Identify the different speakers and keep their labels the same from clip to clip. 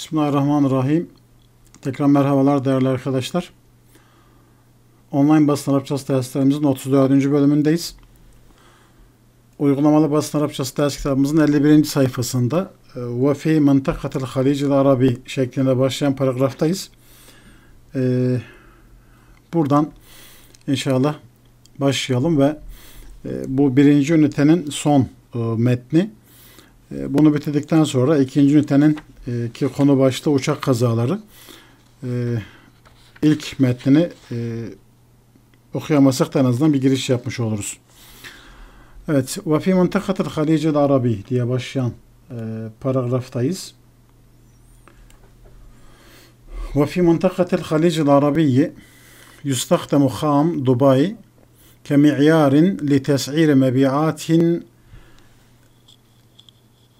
Speaker 1: Bismillahirrahmanirrahim. Tekrar merhabalar değerli arkadaşlar. Online basın Arapçası derslerimizin 34. bölümündeyiz. Uygulamalı basın Arapçası ders kitabımızın 51. sayfasında ve fi mıntakatıl halicil arabi şeklinde başlayan paragraftayız. E, buradan inşallah başlayalım ve e, bu birinci ünitenin son e, metni. bunu bitirdikten sonra ikinci ünitenin e, ki konu başta uçak kazaları. E, ilk metnini e, okuyamasak da en azından bir giriş yapmış oluruz. Evet, ve fi mintakatil halicil diye başlayan e, paragraftayız. Ve fi mintakatil halicil arabiyi yustahdemu kham Dubai kemi'yarin li tes'ir mebi'atin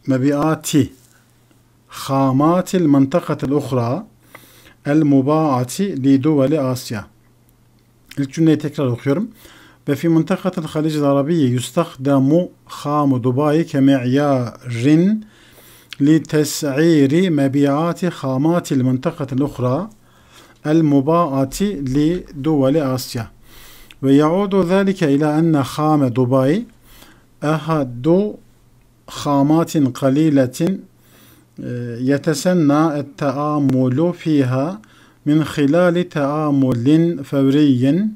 Speaker 1: mebi'ati خامات المنطقة الأخرى المباعة لدول آسيا الجنة تكرار أخيرم وفي منطقة الخليج العربية يستخدم خام دبي كمعيار لتسعير مبيعات خامات المنطقة الأخرى المباعة لدول آسيا ويعود ذلك إلى أن خام دبي أحد خامات قليلة Ee, yetesenna et fiha min hilali teamulin fevriyin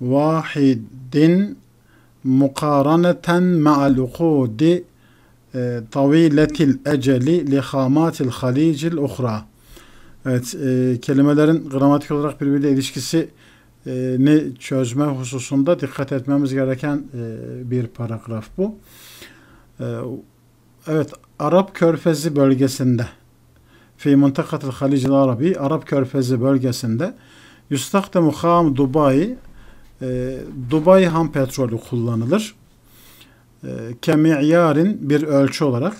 Speaker 1: vahidin mukaraneten ma'al ukudi e, taviletil eceli lihamatil halicil uhra. Evet, e, kelimelerin gramatik olarak birbiriyle ilişkisi ni çözme hususunda dikkat etmemiz gereken e, bir paragraf bu. E, Evet, Arap Körfezi bölgesinde fi mıntıkatil halicil arabi Arap Körfezi bölgesinde yustakdemu kham Dubai e, Dubai ham petrolü kullanılır. E, kemi'yarin bir ölçü olarak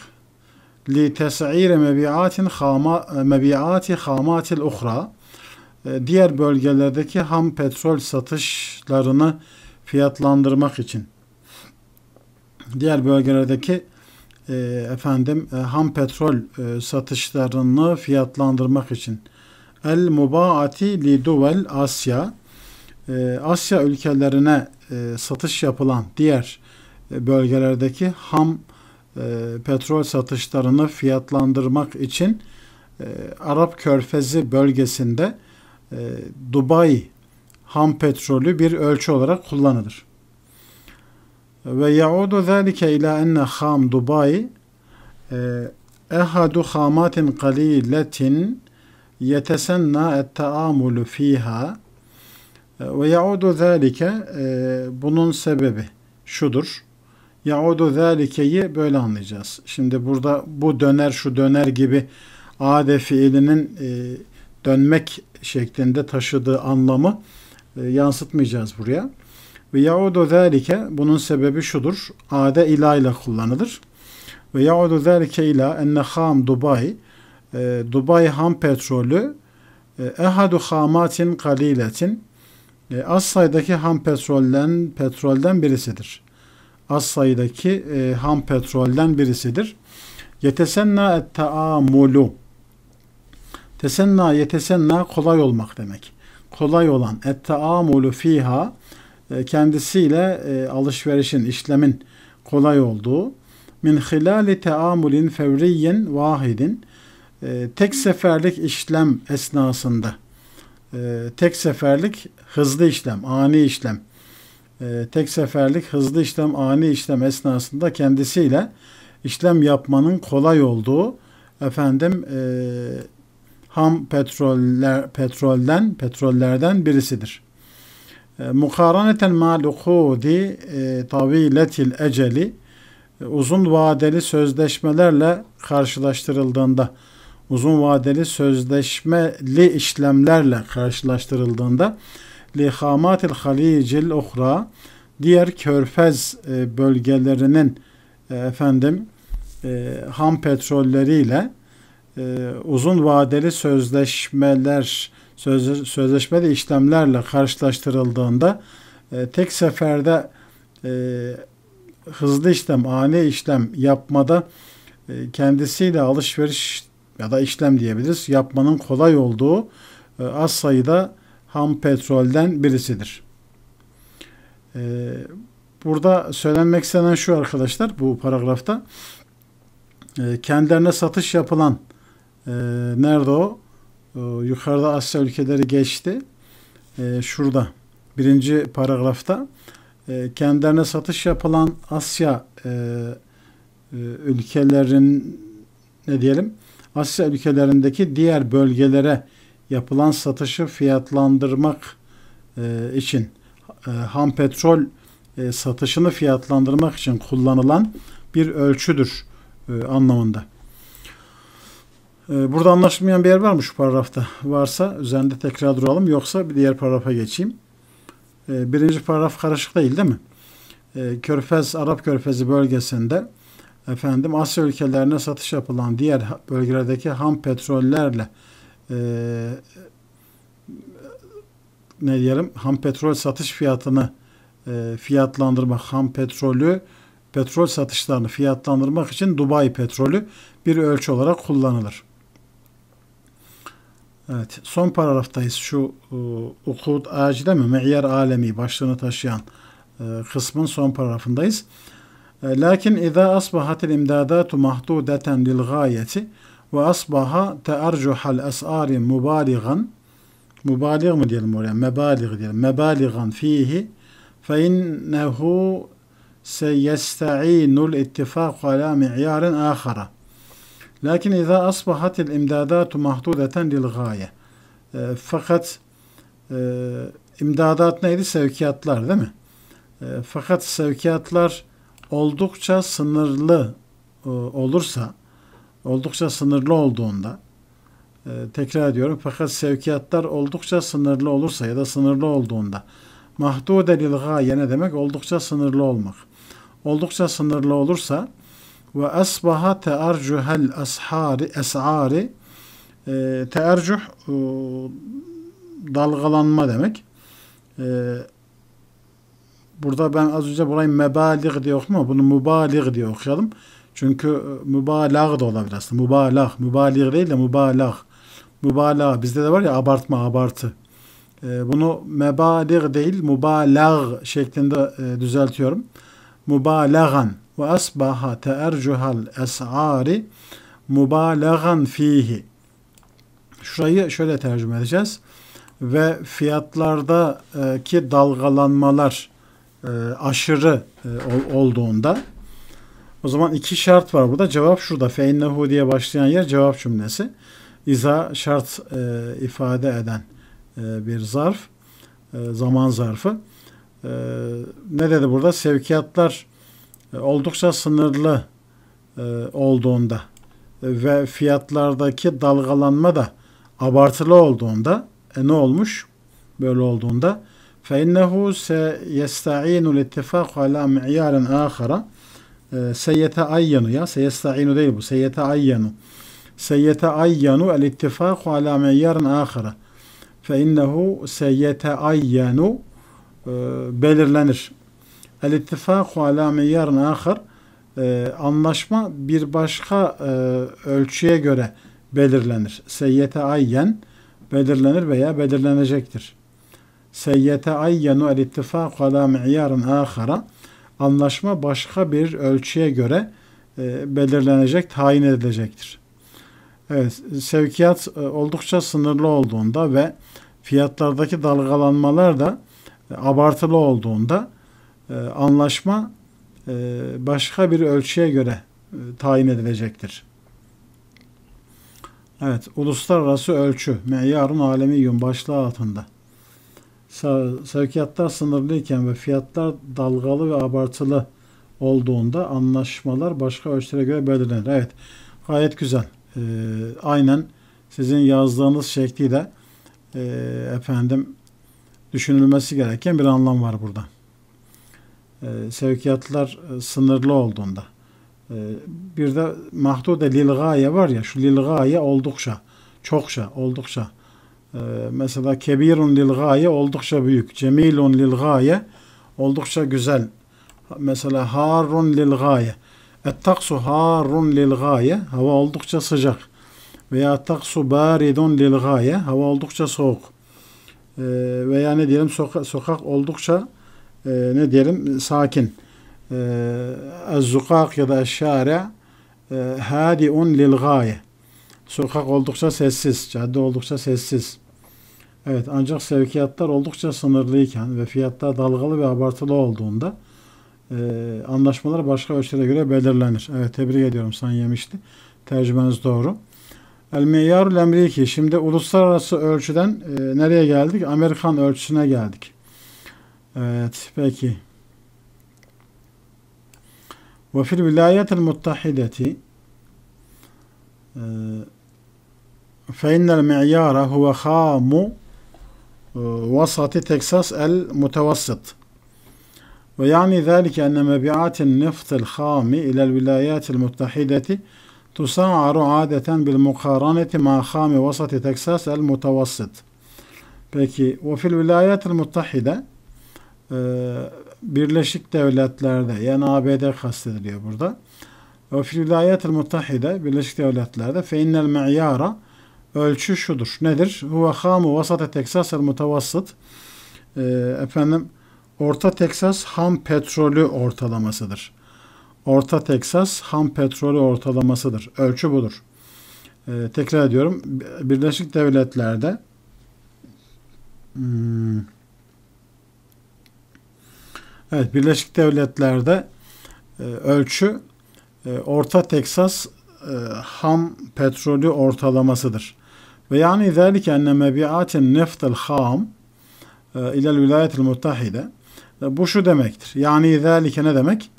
Speaker 1: li tes'ire mebi'atin khama e, mebi'ati khamatil uhra e, diğer bölgelerdeki ham petrol satışlarını fiyatlandırmak için diğer bölgelerdeki e, efendim e, ham petrol e, satışlarını fiyatlandırmak için. El mubaati li duvel Asya e, Asya ülkelerine e, satış yapılan diğer e, bölgelerdeki ham e, petrol satışlarını fiyatlandırmak için e, Arap Körfezi bölgesinde e, Dubai ham petrolü bir ölçü olarak kullanılır. Ve yaudu zâlike ilâ enne kham Dubai e, ehadu khamatin kaliletin yetesenna et taamulu fiha e, ve yaudu zâlike e, bunun sebebi şudur. Yaudu zâlikeyi böyle anlayacağız. Şimdi burada bu döner şu döner gibi ade fiilinin dönmek şeklinde taşıdığı anlamı yansıtmayacağız buraya. Ve yaudu zâlike bunun sebebi şudur. Ade ila ile kullanılır. Ve yaudu zâlike ila enne ham Dubai. E, Dubai ham petrolü e, ehadu hamatin kaliletin. E, az sayıdaki ham petrolden, petrolden birisidir. Az sayıdaki e, ham petrolden birisidir. Yetesenna et taamulu. Tesenna yetesenna kolay olmak demek. Kolay olan et taamulu fiha e, kendisiyle e, alışverişin, işlemin kolay olduğu min hilali teamulin fevriyen vahidin e, tek seferlik işlem esnasında tek seferlik hızlı işlem, ani işlem tek seferlik hızlı işlem, ani işlem esnasında kendisiyle işlem yapmanın kolay olduğu efendim ham petroller, petrolden petrollerden birisidir. E, mukaraneten ma lukudi e, taviletil eceli e, uzun vadeli sözleşmelerle karşılaştırıldığında uzun vadeli sözleşmeli işlemlerle karşılaştırıldığında lihamatil halicil uhra diğer körfez bölgelerinin efendim ham petrolleriyle uzun vadeli sözleşmeler söz, sözleşmeli işlemlerle karşılaştırıldığında e, tek seferde e, hızlı işlem, ani işlem yapmada e, kendisiyle alışveriş ya da işlem diyebiliriz yapmanın kolay olduğu e, az sayıda ham petrolden birisidir. E, burada söylenmek istenen şu arkadaşlar bu paragrafta e, kendilerine satış yapılan e, nerede o? Ee, yukarıda Asya ülkeleri geçti. Ee, şurada birinci paragrafta ee, kendilerine satış yapılan Asya e, e, ülkelerin ne diyelim Asya ülkelerindeki diğer bölgelere yapılan satışı fiyatlandırmak e, için ham petrol satışını fiyatlandırmak için kullanılan bir ölçüdür anlamında. Ee, burada anlaşılmayan bir yer var mı şu paragrafta? Varsa üzerinde tekrar duralım. Yoksa bir diğer paragrafa geçeyim. Ee, birinci paragraf karışık değil değil mi? Ee, Körfez, Arap Körfezi bölgesinde efendim Asya ülkelerine satış yapılan diğer bölgelerdeki ham petrollerle e, ne diyelim ham petrol satış fiyatını e, fiyatlandırmak, ham petrolü petrol satışlarını fiyatlandırmak için Dubai petrolü bir ölçü olarak kullanılır. Evet, son paragraftayız. Şu e, ukut ağacı değil mi? Me'yer alemi başlığını taşıyan e, kısmın son paragrafındayız. E, Lakin imdadatu mahdudeten lil gayeti ve asbaha tearcuhal esari mubaligan mubalig mı diyelim oraya? Mebaliğ diyelim. Mebaligan مَبَالِغًا ف۪يهِ فَاِنَّهُ سَيَسْتَعِينُ الْاِتِّفَاقُ ala mi'yarin آخَرَ Lakin اِذَا أَصْبَحَتِ الْاِمْدَادَاتُ مَحْدُودَةً لِلْغَايَ Fakat e, imdadat neydi? Sevkiyatlar değil mi? E, fakat sevkiyatlar oldukça sınırlı e, olursa, oldukça sınırlı olduğunda, e, tekrar ediyorum, fakat sevkiyatlar oldukça sınırlı olursa ya da sınırlı olduğunda, mahdude lil gaye ne demek? Oldukça sınırlı olmak. Oldukça sınırlı olursa, ve asbaha tearcuhel ashari es'ari e, teercuh e, dalgalanma demek. E, burada ben az önce burayı mebalik diye okudum ama bunu mübalik diye okuyalım. Çünkü e, mübalağ da olabilir aslında. Mübalağ. Mübalik değil de mübalağ. Mübalağ. Bizde de var ya abartma, abartı. E, bunu mebalik değil, mübalağ şeklinde e, düzeltiyorum. Mübalağan ve asbaha teercuhal es'ari mubalagan fihi. Şurayı şöyle tercüme edeceğiz. Ve fiyatlardaki e, dalgalanmalar e, aşırı e, olduğunda o zaman iki şart var burada. Cevap şurada. Feinnehu diye başlayan yer cevap cümlesi. İza şart ifade eden bir zarf. zaman zarfı. ne dedi burada? Sevkiyatlar e, oldukça sınırlı e, olduğunda e, ve fiyatlardaki dalgalanma da abartılı olduğunda e ne olmuş böyle olduğunda فَاِنَّهُ سَيَسْتَعِينُ الْاِتِّفَاقُ عَلَى مِعْيَارٍ آخَرَ سَيَتَعَيَّنُ ya سَيَسْتَعِينُ değil bu سَيَتَعَيَّنُ سَيَتَعَيَّنُ الْاِتِّفَاقُ عَلَى مِعْيَارٍ آخَرَ فَاِنَّهُ سَيَتَعَيَّنُ belirlenir. El ittifaku ala meyyarın ahir e, anlaşma bir başka e, ölçüye göre belirlenir. Seyyete ayyen belirlenir veya belirlenecektir. Seyyete ayyenu el ittifaku ala meyyarın ahira anlaşma başka bir ölçüye göre e, belirlenecek, tayin edilecektir. Evet, sevkiyat e, oldukça sınırlı olduğunda ve fiyatlardaki dalgalanmalar da e, abartılı olduğunda e, anlaşma e, başka bir ölçüye göre e, tayin edilecektir. Evet, uluslararası ölçü, meyarın alemiyyum başlığı altında. Sevkiyatlar sınırlıyken ve fiyatlar dalgalı ve abartılı olduğunda anlaşmalar başka ölçülere göre belirlenir. Evet, gayet güzel. E, aynen sizin yazdığınız şekliyle e, efendim düşünülmesi gereken bir anlam var burada. Ee, e, sevkiyatlar sınırlı olduğunda ee, bir de mahdude lilgaye var ya şu lilgaye oldukça çokça oldukça e, mesela kebirun lilgaye oldukça büyük cemilun lilgaye oldukça güzel mesela harun lilgaye ettaksu harun lilgaye hava oldukça sıcak veya taksu baridun lilgaye hava oldukça soğuk e, veya ne diyelim soka, sokak oldukça e, ne diyelim sakin. Ezzukak ee, ya da eşşare e, hadiun lil gaye. Sokak oldukça sessiz, cadde oldukça sessiz. Evet ancak sevkiyatlar oldukça sınırlıyken ve fiyatlar dalgalı ve abartılı olduğunda e, anlaşmalar başka ölçüde göre belirlenir. Evet tebrik ediyorum sen yemişti. Tercümeniz doğru. El meyarul emriki. Şimdi uluslararası ölçüden e, nereye geldik? Amerikan ölçüsüne geldik. Evet peki. Ve fil vilayetil muttahideti فإن المعيار هو خام وسط تكساس المتوسط ويعني ذلك أن مبيعات النفط الخام إلى الولايات المتحدة تسعر عادة بالمقارنة مع خام وسط تكساس المتوسط Peki, وفي الولايات المتحدة Ee, Birleşik Devletler'de yani ABD kastediliyor burada. Ve fil vilayetil Birleşik Devletler'de fe innel me'yara ölçü şudur. Nedir? Huve hamu vasate teksas el mutavassıt ee, efendim Orta Teksas ham petrolü ortalamasıdır. Orta Teksas ham petrolü ortalamasıdır. Ölçü budur. Ee, tekrar ediyorum. Birleşik Devletler'de hmm, Evet, Birleşik Devletler'de e, ölçü e, Orta Teksas e, ham petrolü ortalamasıdır. Ve yani ذَلِكَ اَنَّ مَبِعَاتِ النَّفْتَ ham اِلَى الْوِلَايَةِ الْمُتَّحِدَ Bu şu demektir. Yani ذَلِكَ ne demek?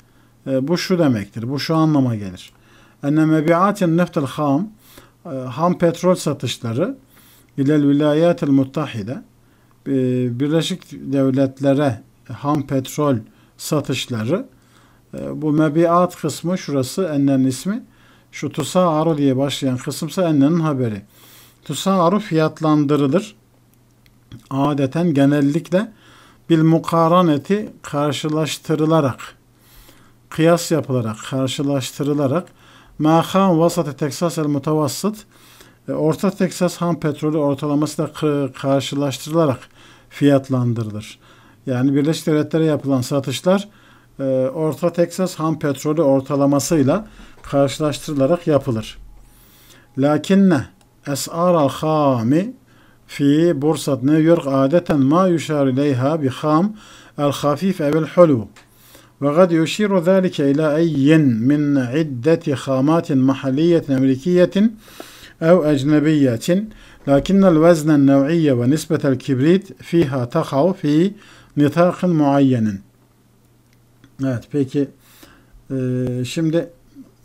Speaker 1: E, bu şu demektir. Bu şu anlama gelir. اَنَّ مَبِعَاتِ النَّفْتَ الْخَامِ Ham petrol satışları İlel Vilayetil Muttahide e, Birleşik Devletlere ham petrol satışları. E, bu mebiat kısmı şurası ennenin ismi. Şu tusaaru diye başlayan kısımsa ennenin haberi. Tusaaru fiyatlandırılır. Adeten genellikle bil mukaraneti karşılaştırılarak kıyas yapılarak karşılaştırılarak Mahan vasatı Teksas el mutavassıt e, Orta Teksas ham petrolü ortalamasıyla karşılaştırılarak fiyatlandırılır. Yani Birleşik Devletlere yapılan satışlar e, Orta Texas ham petrolü ortalamasıyla karşılaştırılarak yapılır. Lakinne es'ar al hami fi bursat New York adeten ma yushar ileyha bi ham el hafif evvel hulu. وقد يشير ذلك إلى أي من عدة خامات محلية أمريكية أو أجنبية لكن الوزن النوعي ونسبة الكبريت فيها تقع في nitakın muayyenin. Evet peki e, şimdi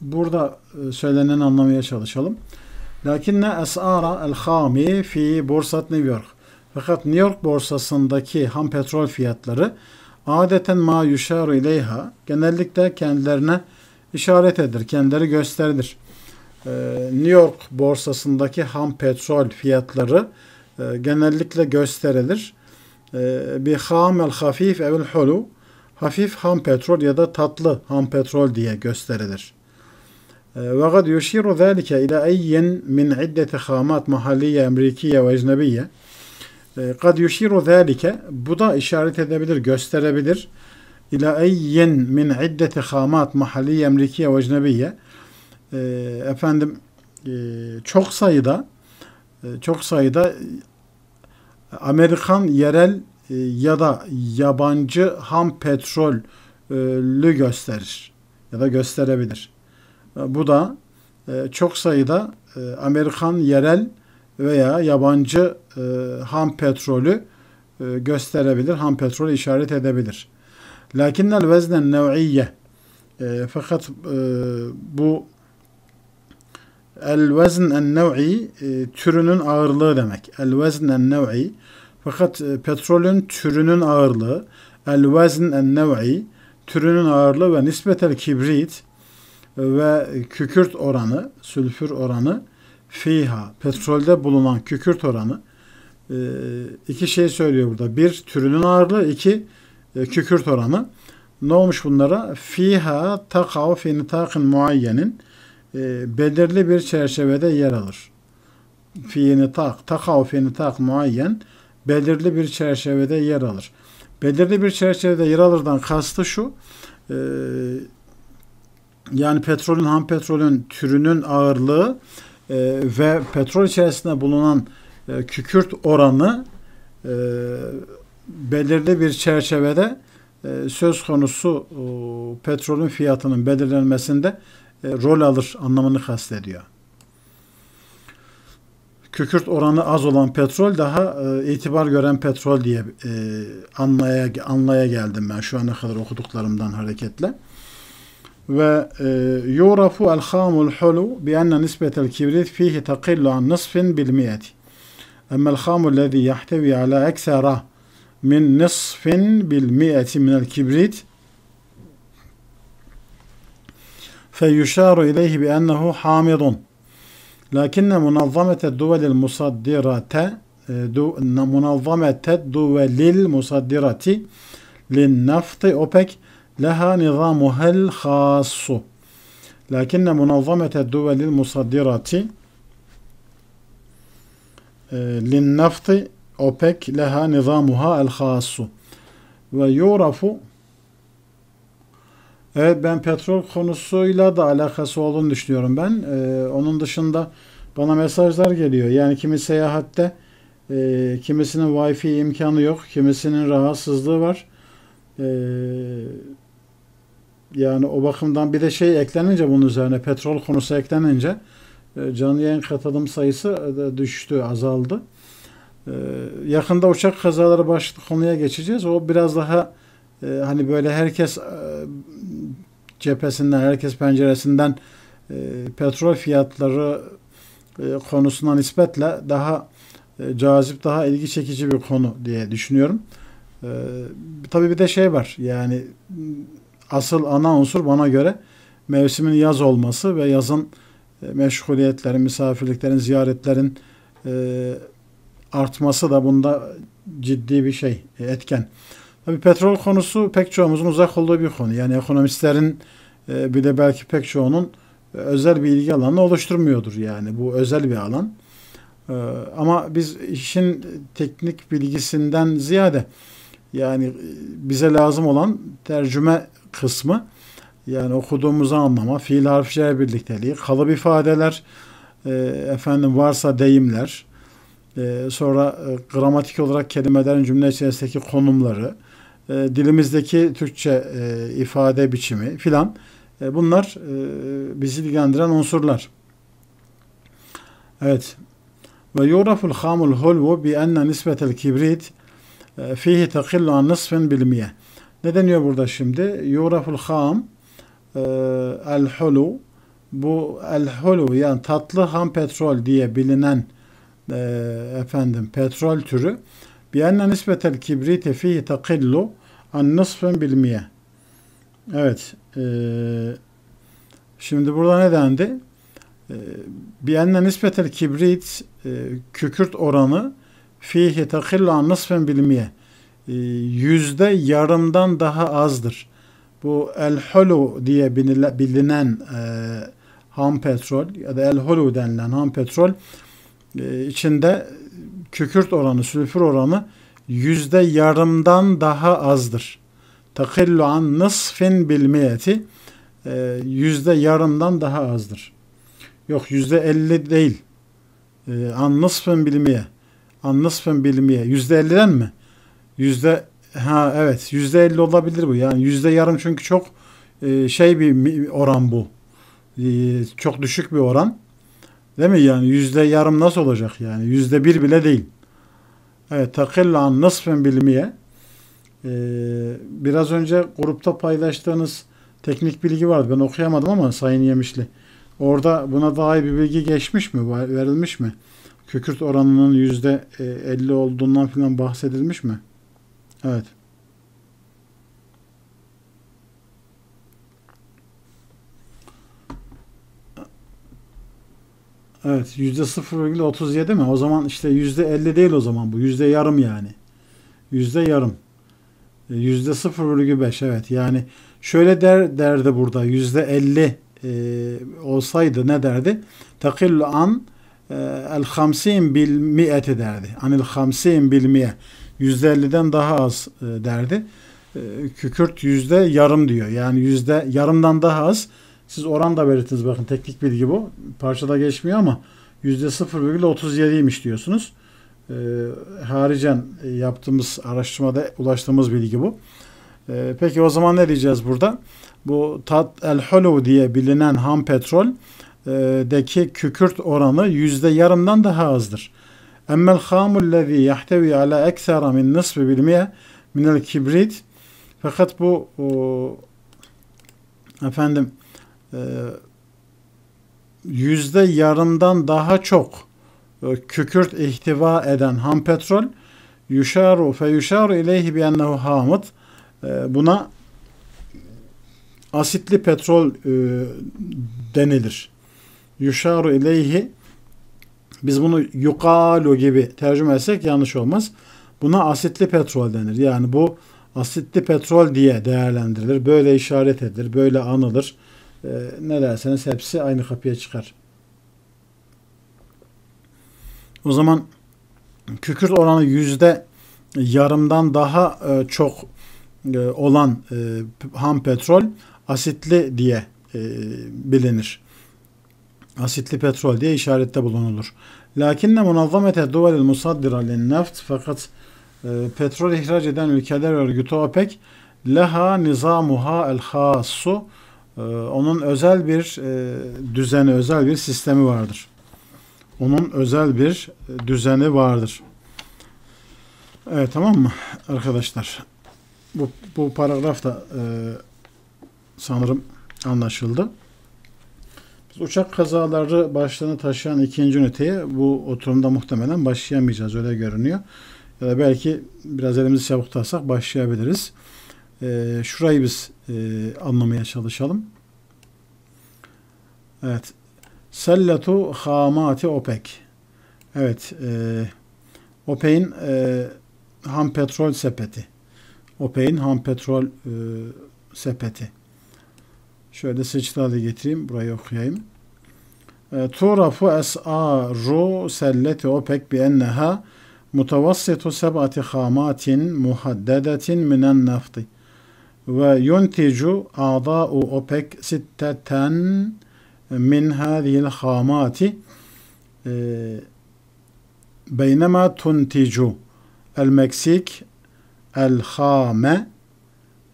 Speaker 1: burada e, söylenen anlamaya çalışalım. Lakinne es'ara el khami fi borsat New York. Fakat New York borsasındaki ham petrol fiyatları adeten ma yuşaru ileyha genellikle kendilerine işaret edir, kendileri gösterilir. E, New York borsasındaki ham petrol fiyatları e, genellikle gösterilir. Ee, bi hamel hafif evil holu hafif ham petrol ya da tatlı ham petrol diye gösterilir. Ee, ve gad yuşiru zâlike ila eyyin min iddeti hamat mahalliye, emrikiye ve ecnebiye. Ee, kad yuşiru zâlike bu da işaret edebilir, gösterebilir. İla eyyin min iddeti hamat mahalliye, emrikiye ve ecnebiye. Efendim çok sayıda çok sayıda Amerikan yerel e, ya da yabancı ham petrollü gösterir ya da gösterebilir. E, bu da e, çok sayıda Amerikan yerel veya yabancı ham petrolü gösterebilir, ham petrolü işaret edebilir. Lakinnel veznen nev'iyye fakat bu El vezn en nev'i e, türünün ağırlığı demek. El vezn en nev'i fakat e, petrolün türünün ağırlığı el vezn en nev'i türünün ağırlığı ve nisbetel kibrit e, ve kükürt oranı, sülfür oranı fiha, petrolde bulunan kükürt oranı iki şey söylüyor burada. Bir, türünün ağırlığı. iki kükürt oranı. Ne olmuş bunlara? Fiha takav fi nitakin muayyenin e, belirli bir çerçevede yer alır. fiyini tak, takav fiini tak muayyen belirli bir çerçevede yer alır. Belirli bir çerçevede yer alırdan kastı şu, e, yani petrolün, ham petrolün türünün ağırlığı e, ve petrol içerisinde bulunan e, kükürt oranı e, belirli bir çerçevede e, söz konusu e, petrolün fiyatının belirlenmesinde e, rol alır anlamını kastediyor. Kükürt oranı az olan petrol daha e, itibar gören petrol diye e, anlaya anlaya geldim ben şu ana kadar okuduklarımdan hareketle. Ve e, yurafu el hamul hulu bi enne nisbetel kibrit fihi takillu an nisfin bil miyeti. Emmel hamul lezi yahtevi ala eksera min nisfin bil miyeti minel kibrit فيشار إليه بأنه حامض لكن منظمة الدول المصدرة منظمة الدول المصدرة للنفط أوبك لها نظامها الخاص لكن منظمة الدول المصدرة للنفط أوبك لها نظامها الخاص ويعرف Evet ben petrol konusuyla da alakası olduğunu düşünüyorum ben. Ee, onun dışında bana mesajlar geliyor. Yani kimi seyahatte e, kimisinin wifi imkanı yok. Kimisinin rahatsızlığı var. Ee, yani o bakımdan bir de şey eklenince bunun üzerine petrol konusu eklenince e, canlı yayın katılım sayısı e, düştü, azaldı. Ee, yakında uçak kazaları başlıklı konuya geçeceğiz. O biraz daha e, hani böyle herkes e, cephesinden, herkes penceresinden e, petrol fiyatları e, konusuna nispetle daha e, cazip, daha ilgi çekici bir konu diye düşünüyorum. E, tabii bir de şey var yani asıl ana unsur bana göre mevsimin yaz olması ve yazın e, meşguliyetlerin, misafirliklerin, ziyaretlerin e, artması da bunda ciddi bir şey, e, etken. Tabii petrol konusu pek çoğumuzun uzak olduğu bir konu. Yani ekonomistlerin e, bile belki pek çoğunun e, özel bir ilgi alanı oluşturmuyordur yani. Bu özel bir alan. E, ama biz işin teknik bilgisinden ziyade yani e, bize lazım olan tercüme kısmı yani okuduğumuzu anlama, fiil harf birlikteliği, kalıp ifadeler, efendim varsa deyimler, sonra gramatik olarak kelimelerin cümle içerisindeki konumları, e, dilimizdeki Türkçe e, ifade biçimi filan e, bunlar e, bizi ilgilendiren unsurlar. Evet. Ve yuraful hamul hulvu bi enne nisbetel kibrit e, fihi takillu an nisfin bilmiye. Ne deniyor burada şimdi? Yuraful ham e, el hulu bu el hulu yani tatlı ham petrol diye bilinen e, efendim petrol türü bi enne nisbetel kibrit fihi takillu An nısfen bilmiye. Evet. E, şimdi burada ne dendi? E, bir enne nispetel kibrit e, kükürt oranı fihi takillu an nısfen bilmiye. yüzde yarımdan daha azdır. Bu el-hulu diye bilinen e, ham petrol ya da el-hulu denilen ham petrol e, içinde kükürt oranı, sülfür oranı yüzde yarımdan daha azdır. Takillu an nısfin bilmiyeti e, yüzde yarımdan daha azdır. Yok yüzde elli değil. E, an nısfin bilmiye. An nısfin bilmiye. Yüzde elliden mi? Yüzde ha evet yüzde elli olabilir bu. Yani yüzde yarım çünkü çok e, şey bir oran bu. çok düşük bir oran. Değil mi yani yüzde yarım nasıl olacak yani yüzde bir bile değil tekil an nısfen bilmiye ee, biraz önce grupta paylaştığınız teknik bilgi vardı. Ben okuyamadım ama Sayın Yemişli. Orada buna dair bir bilgi geçmiş mi? Verilmiş mi? Kükürt oranının yüzde %50 e, olduğundan falan bahsedilmiş mi? Evet. Evet yüzde 0,37 mi? O zaman işte yüzde 50 değil o zaman bu. Yüzde yarım yani. Yüzde yarım. E, yüzde 0,5 evet. Yani şöyle der derdi burada. Yüzde 50 e, olsaydı ne derdi? Takillu an e, el hamsin bil mi'ete derdi. Anil hamsin bil mi'e. Yüzde 50'den daha az e, derdi. E, kükürt yüzde yarım diyor. Yani yüzde yarımdan daha az. Siz oran da belirttiniz bakın teknik bilgi bu. Parçada geçmiyor ama %0,37'ymiş diyorsunuz. Ee, e, haricen yaptığımız araştırmada ulaştığımız bilgi bu. E, peki o zaman ne diyeceğiz burada? Bu Tat El holo diye bilinen ham petrol e, deki kükürt oranı yüzde yarımdan daha azdır. Emmel hamul lezi yehtevi ala eksera min nisfi bilmiye minel kibrit fakat bu o, efendim ee, yüzde yarımdan daha çok e, kükürt ihtiva eden ham petrol yuşaru fe yuşaru ileyhi bi ennehu hamid e, buna asitli petrol e, denilir. Yuşaru ileyhi biz bunu yukalu gibi tercüme etsek yanlış olmaz. Buna asitli petrol denir. Yani bu asitli petrol diye değerlendirilir. Böyle işaret edilir. Böyle anılır. Ee, ne derseniz hepsi aynı kapıya çıkar. O zaman kükürt oranı yüzde yarımdan daha e, çok e, olan e, ham petrol asitli diye bilinir. Asitli petrol diye işarette bulunulur. Lakin de munazzamete duvelil musaddira lin neft fakat petrol ihraç eden ülkeler örgütü OPEC leha nizamuha el hasu ee, onun özel bir e, düzeni, özel bir sistemi vardır. Onun özel bir e, düzeni vardır. Evet tamam mı arkadaşlar? Bu, bu paragraf da e, sanırım anlaşıldı. Biz uçak kazaları başlığını taşıyan ikinci üniteye bu oturumda muhtemelen başlayamayacağız. Öyle görünüyor. Ya da belki biraz elimizi çabuk tutsak başlayabiliriz. E, şurayı biz e, anlamaya çalışalım. Evet. Selletu hamati OPEC. Evet. E, OPEC'in e, ham petrol sepeti. OPEC'in ham petrol e, sepeti. Şöyle sıçtığa getireyim. Burayı okuyayım. E, Turafu es'aru selleti OPEC bi enneha mutavassitu seb'ati hamatin muhaddedetin minen nafti ve yunticu a'da'u OPEC sitteten min hadihil hamati e, beynema tunticu el Meksik el hame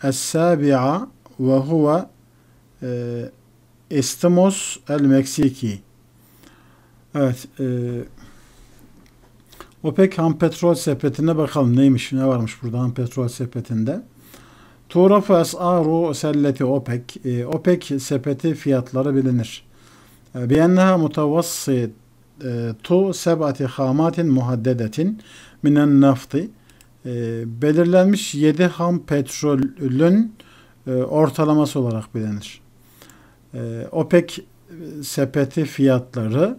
Speaker 1: el sabi'a ve huve Estamos el Meksiki Evet e, OPEC ham petrol sepetine bakalım neymiş ne varmış burada ham petrol sepetinde Tuğraf es'aru selleti OPEC. E, OPEC sepeti fiyatları bilinir. E, Bienneha mutavassi e, tu sebati hamatin muhaddedetin minen nafti. Belirlenmiş 7 ham petrolün ortalaması olarak bilinir. OPEC sepeti fiyatları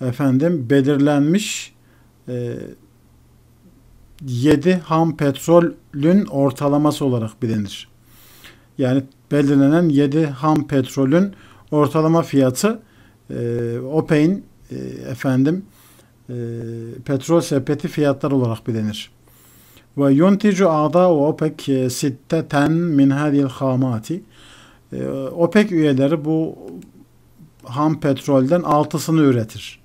Speaker 1: efendim belirlenmiş 7 ham petrolün ortalaması olarak bilinir. Yani belirlenen 7 ham petrolün ortalama fiyatı e, OPEC'in e, efendim e, petrol sepeti fiyatları olarak bilinir. Ve yunticu ada OPEC e, sitteten min hadil hamati. E, OPEC üyeleri bu ham petrolden altısını üretir.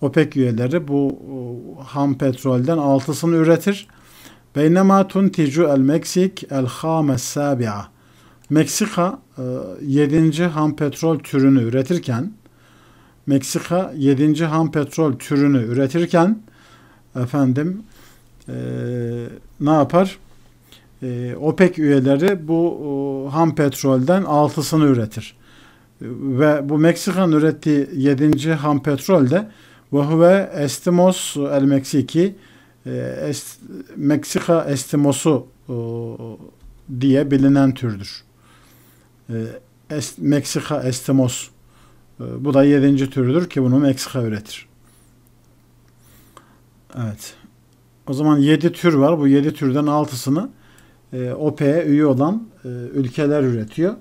Speaker 1: OPEC üyeleri bu e, ham petrolden altısını üretir. Beynema tunticu el Meksik el hames sabi'a. Meksika 7. E, ham petrol türünü üretirken Meksika 7. ham petrol türünü üretirken efendim e, ne yapar? E, OPEC üyeleri bu e, ham petrolden altısını üretir. Ve bu Meksika'nın ürettiği 7. ham petrol de ve huve Estimos el Meksiki e, est, Meksika Estimosu e, diye bilinen türdür. E, est, Meksika Estimos bu da yedinci türdür ki bunu Meksika üretir. Evet. O zaman yedi tür var. Bu yedi türden altısını e, OPE'ye üye olan e, ülkeler üretiyor.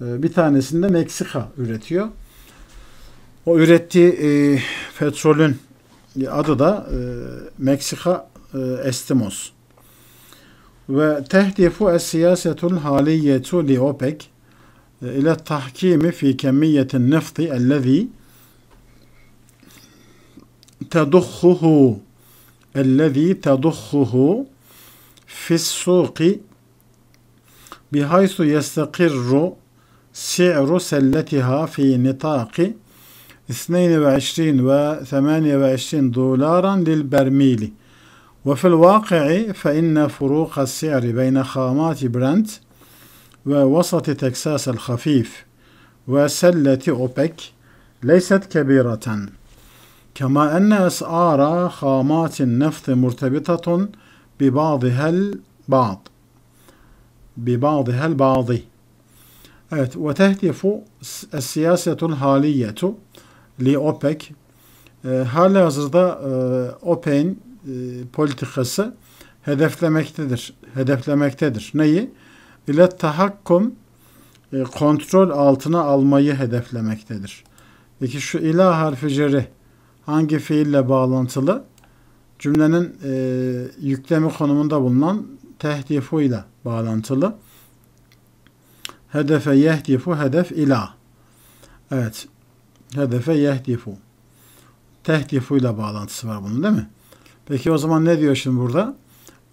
Speaker 1: E, bir tanesinde de Meksika üretiyor. O ürettiği e, petrolün adı da e, Meksika e, Estimos. Ve tehdifu es siyasetul haliyetu li OPEC e, ile tahkimi fi kemiyetin nefti ellezî تدخه الذي تدخه في السوق بحيث يستقر سعر سلتها في نطاق 22 و28 دولارا للبرميل وفي الواقع فإن فروق السعر بين خامات برنت ووسط تكساس الخفيف وسلة أوبك ليست كبيرة كما أن أسعار خامات النفط مرتبطة ببعضها البعض ببعضها البعض وتهدف السياسة الحالية li OPEC. E, hali hazırda e, OPEC'in e, politikası hedeflemektedir. Hedeflemektedir. Neyi? İle tahakkum e, kontrol altına almayı hedeflemektedir. Peki şu ila harfi ceri hangi fiille bağlantılı? Cümlenin e, yüklemi konumunda bulunan tehdifu ile bağlantılı. Hedefe yehdifu hedef ila. Evet. Hedefe yehdifu. Tehdifu ile bağlantısı var bunun değil mi? Peki o zaman ne diyor şimdi burada?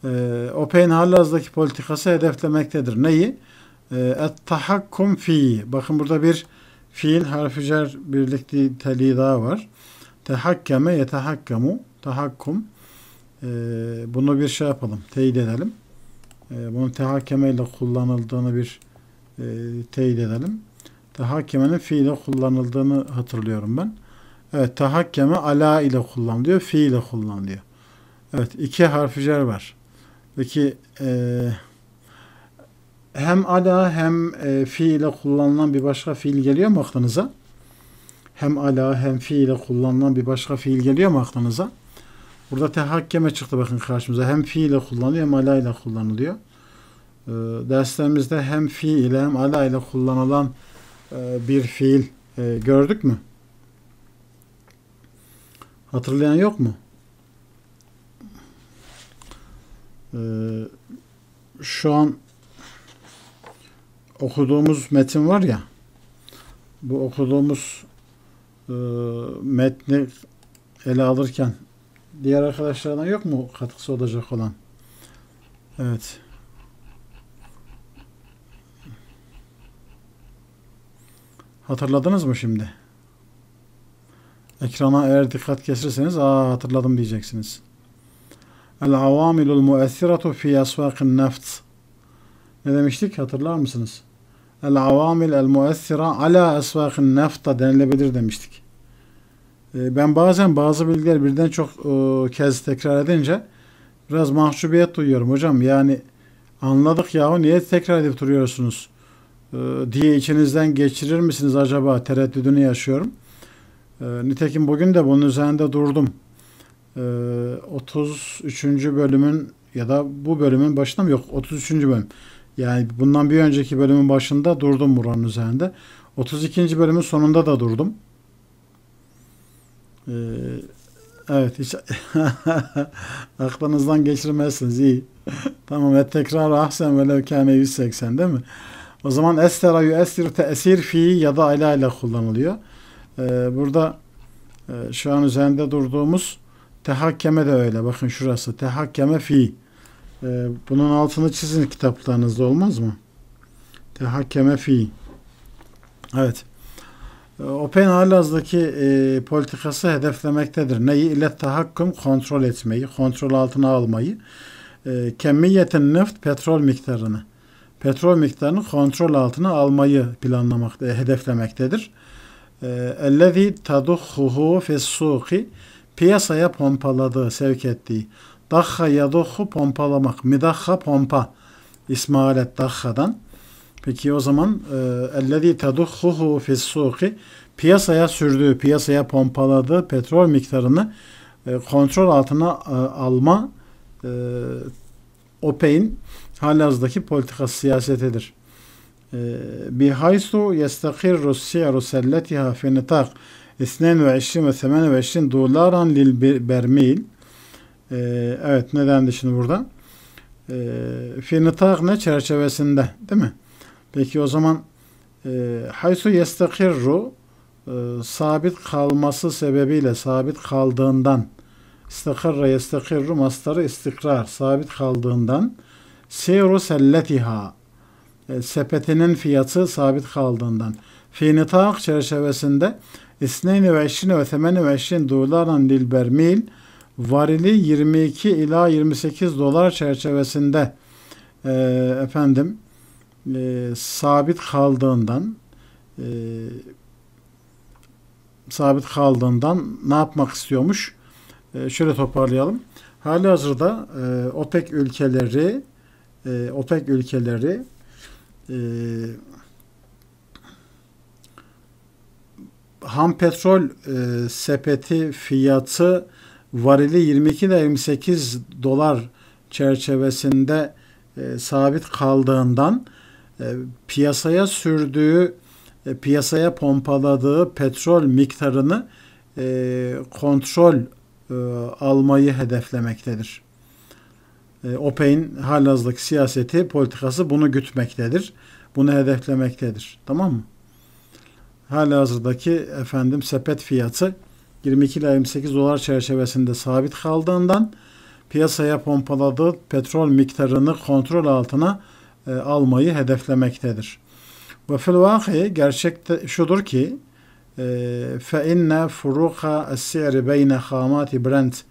Speaker 1: Ee, OPEC'in Hallaz'daki politikası hedeflemektedir. Neyi? Ee, Et tahakkum fi. Bakın burada bir fiil harfi cer birlikteliği daha var. Tehakkeme yetehakkamu. Tahakkum. Ee, bunu bir şey yapalım. Teyit edelim. Ee, bunun tehakkeme ile kullanıldığını bir e, teyit edelim tahakkümenin fiile kullanıldığını hatırlıyorum ben. Evet tahakkeme ala ile kullanılıyor. Fiile kullanılıyor. Evet iki harfi cer var. Peki e, hem ala hem e, fi ile kullanılan bir başka fiil geliyor mu aklınıza? Hem ala hem fi ile kullanılan bir başka fiil geliyor mu aklınıza? Burada tehakkeme çıktı bakın karşımıza. Hem fi ile kullanılıyor hem ala ile kullanılıyor. E, derslerimizde hem fi ile hem ala ile kullanılan e, bir fiil e, gördük mü? Hatırlayan yok mu? E, şu an okuduğumuz metin var ya bu okuduğumuz metni ele alırken diğer arkadaşlardan yok mu katkısı olacak olan? Evet. Hatırladınız mı şimdi? Ekrana eğer dikkat kesirseniz aa hatırladım diyeceksiniz. El avamilul muessiratu fi esvaqin neft. Ne demiştik hatırlar mısınız? El avamil el muessira ala esvaqin nefta denilebilir demiştik. Ee, ben bazen bazı bilgiler birden çok e, kez tekrar edince biraz mahcubiyet duyuyorum hocam. Yani anladık yahu niye tekrar edip duruyorsunuz? Ee, diye içinizden geçirir misiniz acaba tereddüdünü yaşıyorum. Ee, nitekim bugün de bunun üzerinde durdum. 33. Ee, bölümün ya da bu bölümün başında mı? Yok 33. bölüm. Yani bundan bir önceki bölümün başında durdum buranın üzerinde. 32. bölümün sonunda da durdum. evet hiç aklınızdan geçirmezsiniz iyi. tamam ve tekrar ahsen ve levkane 180 değil mi? O zaman esera yüessir teesir fi ya da ala ile kullanılıyor. Ee, burada e, şu an üzerinde durduğumuz tehakkeme de öyle. Bakın şurası tehakkeme fi. Ee, bunun altını çizin kitaplarınızda olmaz mı? Tehakkeme fi. Evet. Ee, Open Halaz'daki e, politikası hedeflemektedir. Neyi ile Tahakküm, kontrol etmeyi, kontrol altına almayı. E, kemiyetin neft petrol miktarını petrol miktarını kontrol altına almayı planlamakta, hedeflemektedir. Ee, ellezî taduhuhu fissûki piyasaya pompaladığı, sevk ettiği. Dakha yaduhu pompalamak. Midakha pompa. İsmailet dakhadan. Peki o zaman e, ellezî taduhuhu fissûki piyasaya sürdüğü, piyasaya pompaladığı petrol miktarını e, kontrol altına e, alma OPEC'in Halaz'daki politika siyasetidir. Ee, bihaysu yestakirru siyaru selletiha fi nitak 22 ve 28 dolaran lil bermil. Ee, evet nedendi şimdi burada? Ee, fi nitak ne çerçevesinde değil mi? Peki o zaman e, haysu yestakirru e, sabit kalması sebebiyle sabit kaldığından istakarra yestakirru mastarı istikrar sabit kaldığından Siru selletiha e, sepetinin fiyatı sabit kaldığından. Fi nitak çerçevesinde isneyni ve eşin ve temeni ve eşin dolardan lil varili 22 ila 28 dolar çerçevesinde e, efendim e, sabit kaldığından e, sabit kaldığından ne yapmak istiyormuş? E, şöyle toparlayalım. Hali hazırda e, OPEC ülkeleri e, OPEC ülkeleri e, ham petrol e, sepeti fiyatı varili 22 28 dolar çerçevesinde e, sabit kaldığından e, piyasaya sürdüğü e, piyasaya pompaladığı petrol miktarını e, kontrol e, almayı hedeflemektedir e, OPEC'in halihazırdaki siyaseti, politikası bunu gütmektedir. Bunu hedeflemektedir. Tamam mı? Halihazırdaki efendim sepet fiyatı 22 ila 28 dolar çerçevesinde sabit kaldığından piyasaya pompaladığı petrol miktarını kontrol altına e, almayı hedeflemektedir. Ve fil vahi gerçekte şudur ki e, fe inne furuka es-si'ri beyne hamati Brent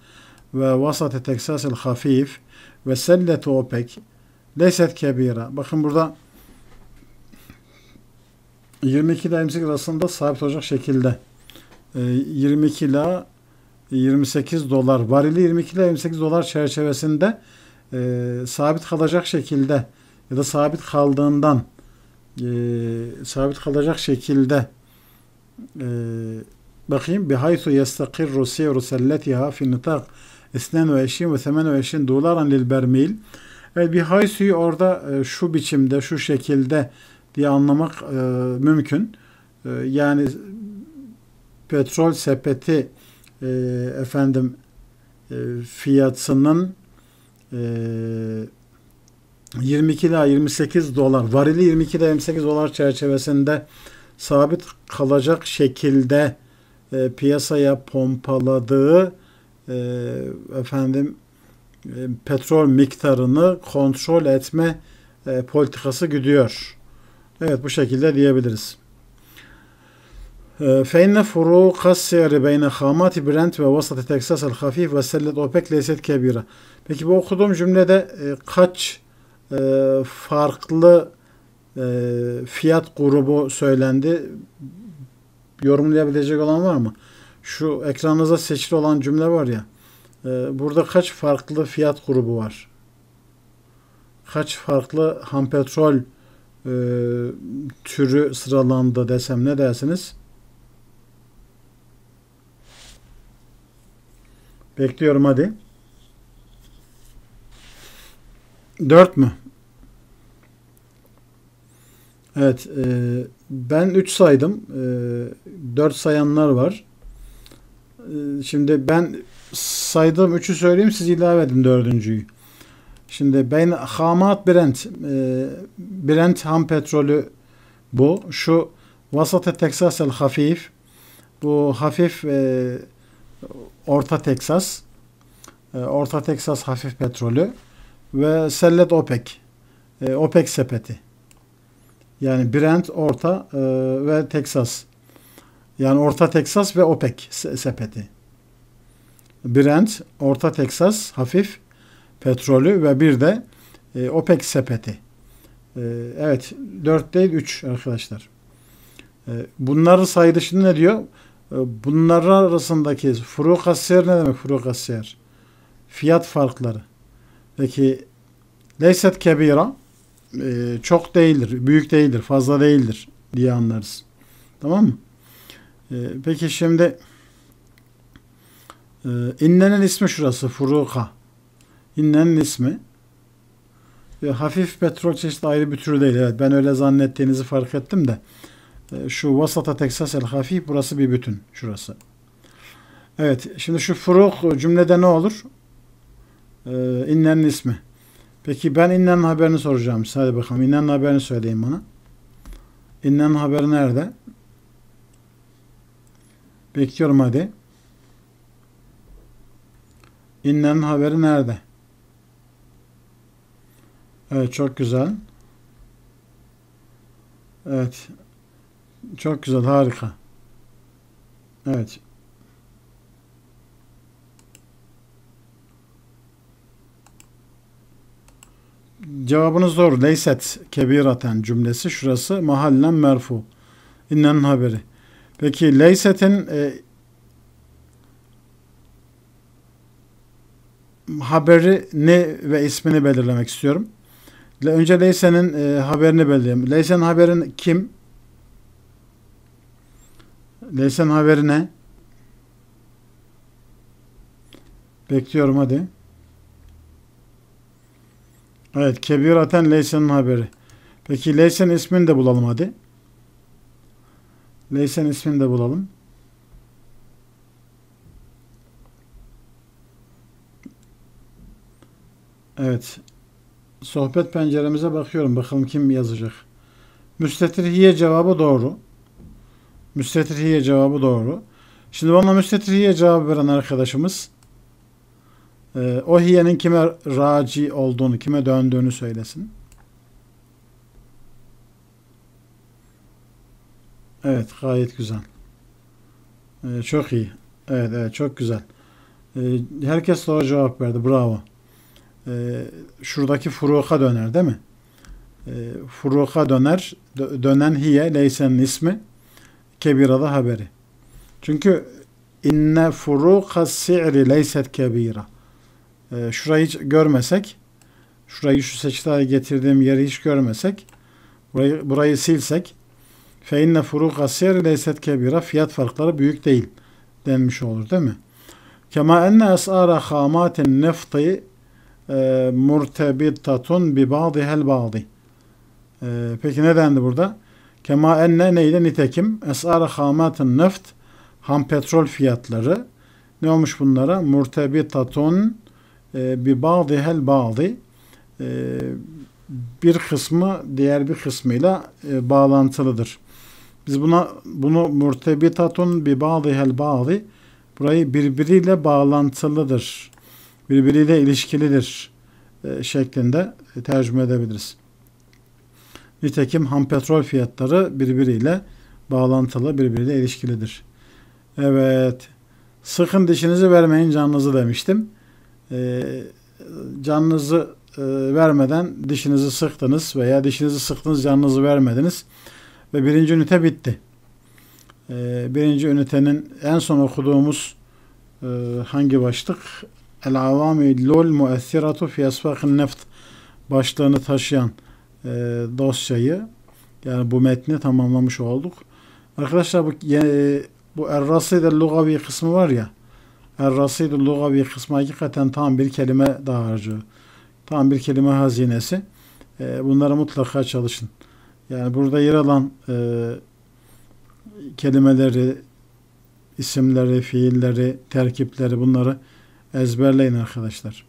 Speaker 1: ve vasat Teksas el hafif ve sellete opek pek leset kebira. Bakın burada 22 ile 28 arasında sabit olacak şekilde 22 e, ile 28 dolar varili 22 ile 28 dolar çerçevesinde e, sabit kalacak şekilde ya da sabit kaldığından e, sabit kalacak şekilde e, bakayım bihaythu yestakirru seyru selletiha fi nitak 22 ve 28 dolaran lil bermil. Evet bir suyu orada e, şu biçimde, şu şekilde diye anlamak e, mümkün. E, yani petrol sepeti e, efendim e, fiyatının e, 22 ila 28 dolar, varili 22 ila 28 dolar çerçevesinde sabit kalacak şekilde e, piyasaya pompaladığı e, efendim e, petrol miktarını kontrol etme e, politikası gidiyor. Evet bu şekilde diyebiliriz. فإن فروق السعر بين خامات برنت ve وسط تكساس الخفيف وسلة أوبك ليست كبيرة. Peki bu okuduğum cümlede kaç farklı fiyat grubu söylendi? Yorumlayabilecek olan var mı? şu ekranınıza seçili olan cümle var ya e, burada kaç farklı fiyat grubu var? Kaç farklı ham petrol e, türü sıralandı desem ne dersiniz? Bekliyorum hadi. 4 mü? Evet. E, ben 3 saydım. E, 4 sayanlar var. Ee, şimdi ben saydığım üçü söyleyeyim siz ilave edin dördüncüyü. Şimdi ben Hamat Brent e, Brent ham petrolü bu. Şu Vasat-ı e el hafif. Bu hafif e, Orta Texas, E, Orta Texas hafif petrolü. Ve Sellet OPEC. E, OPEC sepeti. Yani Brent, Orta e, ve Texas. Yani Orta Teksas ve OPEC sepeti. Brent, Orta Teksas hafif petrolü ve bir de e, OPEC sepeti. E, evet 4 değil 3 arkadaşlar. E, bunları saydışında ne diyor? E, bunlar arasındaki furukasiyer ne demek furukasiyer? Fiyat farkları. Peki leyset kebira e, çok değildir, büyük değildir, fazla değildir diye anlarız. Tamam mı? Ee, peki şimdi e, innenin ismi şurası furuka. İnnenin ismi. E, hafif petrol çeşidi ayrı bir türü değil. Evet ben öyle zannettiğinizi fark ettim de. E, şu vasata teksas el hafif burası bir bütün. Şurası. Evet şimdi şu furuk cümlede ne olur? E, ismi. Peki ben innenin haberini soracağım. Hadi bakalım innenin haberini söyleyin bana. İnnenin haberi nerede? Bekliyorum hadi. İnnen haberi nerede? Evet çok güzel. Evet. Çok güzel harika. Evet. Cevabınız doğru. Leyset kebiraten cümlesi. Şurası mahallen merfu. İnnen haberi. Peki Leyset'in e, haberi ne ve ismini belirlemek istiyorum. Önce Leysen'in e, haberini belirleyelim. Leysen haberin kim? Leysen haberi ne? Bekliyorum hadi. Evet, Kebiraten Leysen'in haberi. Peki Leysen ismini de bulalım hadi. Leysen ismini de bulalım. Evet. Sohbet penceremize bakıyorum. Bakalım kim yazacak. Müstetrihiye cevabı doğru. Müstetrihiye cevabı doğru. Şimdi bana müstetrihiye cevabı veren arkadaşımız e, o hiyenin kime raci olduğunu, kime döndüğünü söylesin. Evet gayet güzel. Ee, çok iyi. Evet evet çok güzel. Ee, herkes doğru cevap verdi. Bravo. Ee, şuradaki furuka döner değil mi? Ee, furuka döner. Dö dönen hiye leysenin ismi. Kebirada haberi. Çünkü inne furuka si'ri leyset kebira. Ee, şurayı hiç görmesek şurayı şu seçtiğe getirdiğim yeri hiç görmesek burayı, burayı silsek fe inne furuka sir leyset kebira fiyat farkları büyük değil denmiş olur değil mi? Kema enne es'ara hamaten nefti murtebitatun bi hel ba'di. Peki ne dendi burada? Kema enne neyle nitekim? Es'ara hamaten neft ham petrol fiyatları ne olmuş bunlara? Murtebitatun bi hel ba'di. Bir kısmı diğer bir kısmıyla e, bağlantılıdır. Biz buna bunu murtebitatun bi ba'dihel ba'di burayı birbiriyle bağlantılıdır. Birbiriyle ilişkilidir e, şeklinde tercüme edebiliriz. Nitekim ham petrol fiyatları birbiriyle bağlantılı, birbiriyle ilişkilidir. Evet. Sıkın dişinizi vermeyin canınızı demiştim. E, canınızı e, vermeden dişinizi sıktınız veya dişinizi sıktınız canınızı vermediniz ve birinci ünite bitti. Ee, birinci ünitenin en son okuduğumuz e, hangi başlık? El-Avami lol müessiratu fi esfakın neft başlığını taşıyan e, dosyayı yani bu metni tamamlamış olduk. Arkadaşlar bu, bu Er-Rasid'el Lugavi kısmı var ya Er-Rasid'el Lugavi kısmı hakikaten tam bir kelime dağarcığı. Tam bir kelime hazinesi. E, bunlara mutlaka çalışın. Yani burada yer alan e, kelimeleri, isimleri, fiilleri, terkipleri bunları ezberleyin arkadaşlar.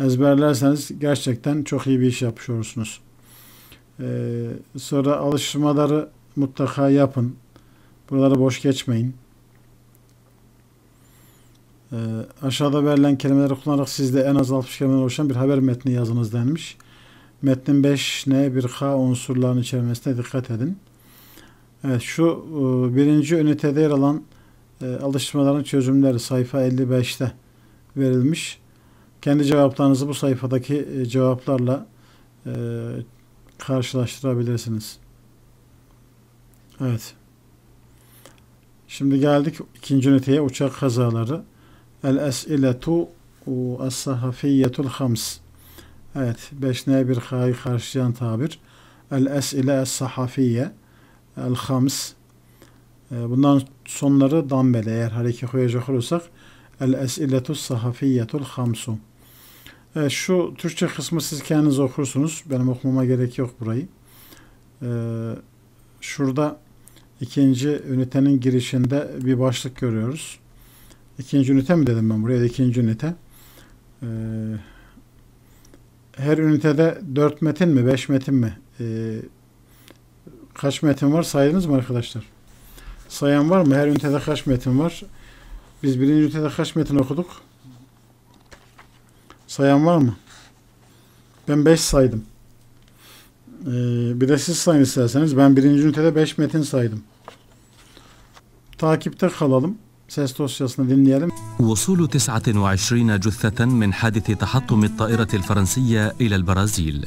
Speaker 1: Ezberlerseniz gerçekten çok iyi bir iş yapmış olursunuz. Ee, sonra alışmaları mutlaka yapın. Buraları boş geçmeyin. Ee, aşağıda verilen kelimeleri kullanarak sizde en az 60 kelimeden oluşan bir haber metni yazınız denmiş. Metnin 5N bir H unsurlarının içermesine dikkat edin. Evet şu e, birinci ünitede yer alan e, alıştırmaların çözümleri sayfa 55'te verilmiş. Kendi cevaplarınızı bu sayfadaki e, cevaplarla e, karşılaştırabilirsiniz. Evet. Şimdi geldik ikinci üniteye uçak kazaları. El es'iletu es-sahafiyyetul hams. Evet, 5N bir H'yı karşılayan tabir. El esile sahafiye el hams. Ee, bundan sonları dambele eğer hareke koyacak olursak el esiletu sahafiyetul hamsu. Evet, şu Türkçe kısmı siz kendiniz okursunuz. Benim okumama gerek yok burayı. Ee, şurada ikinci ünitenin girişinde bir başlık görüyoruz. İkinci ünite mi dedim ben buraya? İkinci ünite. Ee, her ünitede 4 metin mi 5 metin mi e, kaç metin var saydınız mı arkadaşlar? Sayan var mı? Her ünitede kaç metin var? Biz birinci ünitede kaç metin okuduk? Sayan var mı? Ben 5 saydım. Ee, bir de siz sayın isterseniz. Ben birinci ünitede 5 metin saydım. Takipte kalalım.
Speaker 2: وصول 29 جثة من حادث تحطم الطائرة الفرنسية إلى البرازيل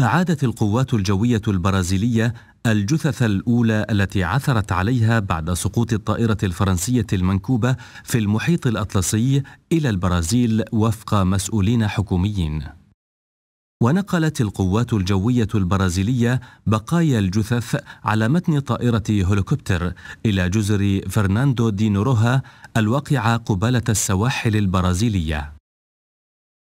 Speaker 2: أعادت القوات الجوية البرازيلية الجثث الأولى التي عثرت عليها بعد سقوط الطائرة الفرنسية المنكوبة في المحيط الأطلسي إلى البرازيل وفق مسؤولين حكوميين ونقلت القوات الجوية البرازيلية بقايا الجثث على متن طائرة هليكوبتر إلى جزر فرناندو دي نوروها الواقعة قبالة السواحل البرازيلية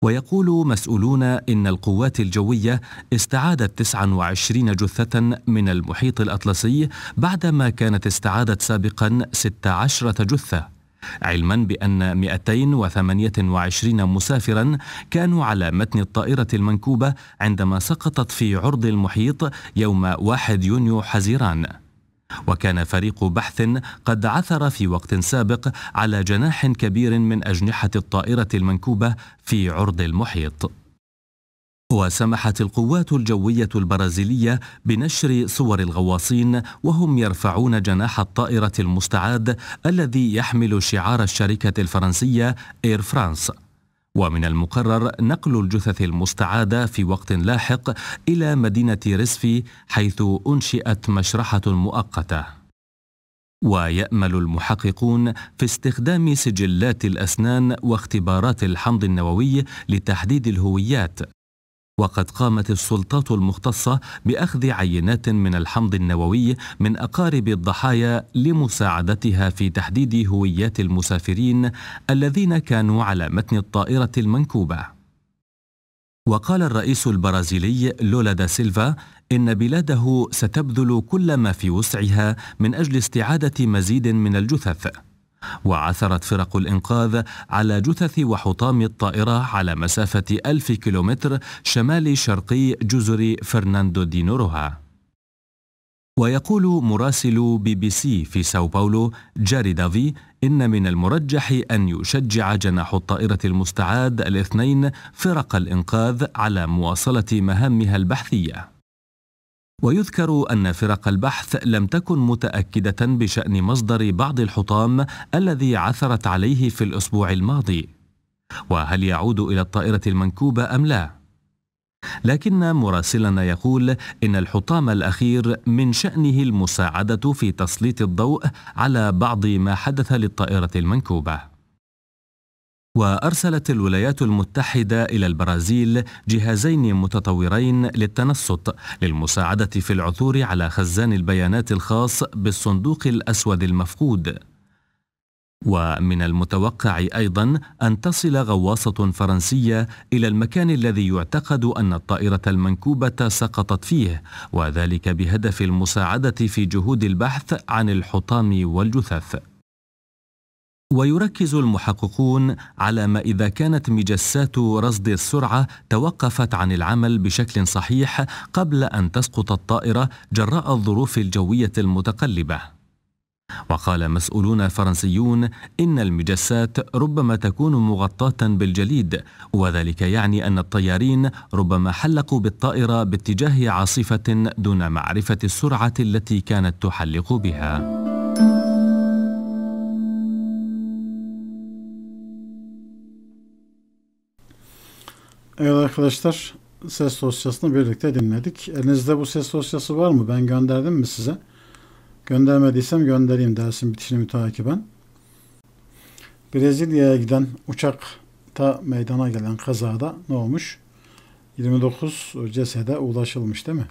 Speaker 2: ويقول مسؤولون إن القوات الجوية استعادت 29 جثة من المحيط الأطلسي بعدما كانت استعادت سابقا 16 جثة علما بأن 228 مسافرا كانوا على متن الطائرة المنكوبة عندما سقطت في عرض المحيط يوم 1 يونيو حزيران وكان فريق بحث قد عثر في وقت سابق على جناح كبير من أجنحة الطائرة المنكوبة في عرض المحيط وسمحت القوات الجوية البرازيلية بنشر صور الغواصين وهم يرفعون جناح الطائرة المستعاد الذي يحمل شعار الشركة الفرنسية إير فرانس ومن المقرر نقل الجثث المستعادة في وقت لاحق إلى مدينة ريسفي حيث أنشئت مشرحة مؤقته ويامل المحققون في استخدام سجلات الاسنان واختبارات الحمض النووي لتحديد الهويات وقد قامت السلطات المختصة بأخذ عينات من الحمض النووي من أقارب الضحايا لمساعدتها في تحديد هويات المسافرين الذين كانوا على متن الطائرة المنكوبة وقال الرئيس البرازيلي لولا دا سيلفا إن بلاده ستبذل كل ما في وسعها من أجل استعادة مزيد من الجثث وعثرت فرق الإنقاذ على جثث وحطام الطائرة على مسافة ألف كيلومتر شمال شرقي جزر فرناندو دي نوروها ويقول مراسل بي بي سي في ساو باولو جاري دافي إن من المرجح أن يشجع جناح الطائرة المستعاد الاثنين فرق الإنقاذ على مواصلة مهامها البحثية ويذكر أن فرق البحث لم تكن متأكدة بشأن مصدر بعض الحطام الذي عثرت عليه في الأسبوع الماضي وهل يعود إلى الطائرة المنكوبة أم لا؟ لكن مراسلنا يقول إن الحطام الأخير من شأنه المساعدة في تسليط الضوء على بعض ما حدث للطائرة المنكوبة وأرسلت الولايات المتحدة إلى البرازيل جهازين متطورين للتنصت للمساعدة في العثور على خزان البيانات الخاص بالصندوق الأسود المفقود. ومن المتوقع أيضا أن تصل غواصة فرنسية إلى المكان الذي يعتقد أن الطائرة المنكوبة سقطت فيه، وذلك بهدف المساعدة في جهود البحث عن الحطام والجثث. ويركز المحققون على ما إذا كانت مجسات رصد السرعة توقفت عن العمل بشكل صحيح قبل أن تسقط الطائرة جراء الظروف الجوية المتقلبة. وقال مسؤولون فرنسيون إن المجسات ربما تكون مغطاة بالجليد وذلك يعني أن الطيارين ربما حلقوا بالطائرة باتجاه عاصفة دون معرفة السرعة التي كانت تحلق بها.
Speaker 1: Evet arkadaşlar ses dosyasını birlikte dinledik. Elinizde bu ses dosyası var mı? Ben gönderdim mi size? Göndermediysem göndereyim dersin bitişini mütakiben. Brezilya'ya giden uçakta meydana gelen kazada ne olmuş? 29 cesede ulaşılmış değil mi?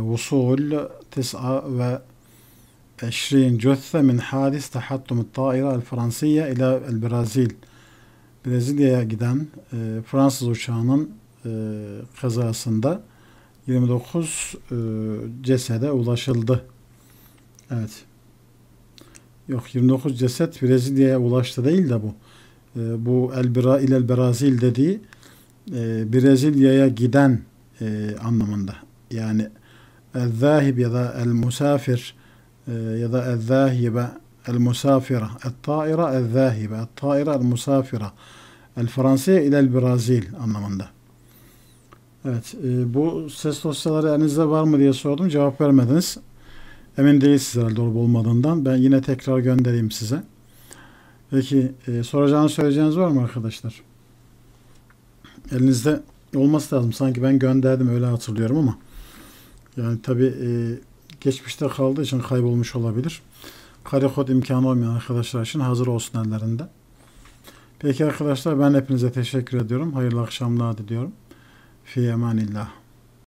Speaker 1: Vusul ee, tis'a ve eşrin cüthe min hadis tahattum taira el Fransiyye ila el Brazil. Brezilya'ya giden e, Fransız uçağının e, kazasında 29 e, cesede ulaşıldı. Evet. Yok 29 ceset Brezilya'ya ulaştı değil de bu. E, bu Elbira ilel Berazil dediği e, Brezilya'ya giden e, anlamında. Yani el-zahib ya da el-musafir e, ya da el-zahibe el-musafira, el-taira el-zahibe, el-taira el-musafira. El El Fransiye ilel Brazil anlamında. Evet, e, bu ses dosyaları elinizde var mı diye sordum. Cevap vermediniz. Emin değilsiniz herhalde olup olmadığından. Ben yine tekrar göndereyim size. Peki e, soracağınız söyleyeceğiniz var mı arkadaşlar? Elinizde olması lazım. Sanki ben gönderdim öyle hatırlıyorum ama. Yani tabi e, geçmişte kaldığı için kaybolmuş olabilir. Karekod imkanı olmayan arkadaşlar için hazır olsun ellerinde. Peki arkadaşlar ben hepinize teşekkür ediyorum. Hayırlı akşamlar diliyorum. Fi emanillah.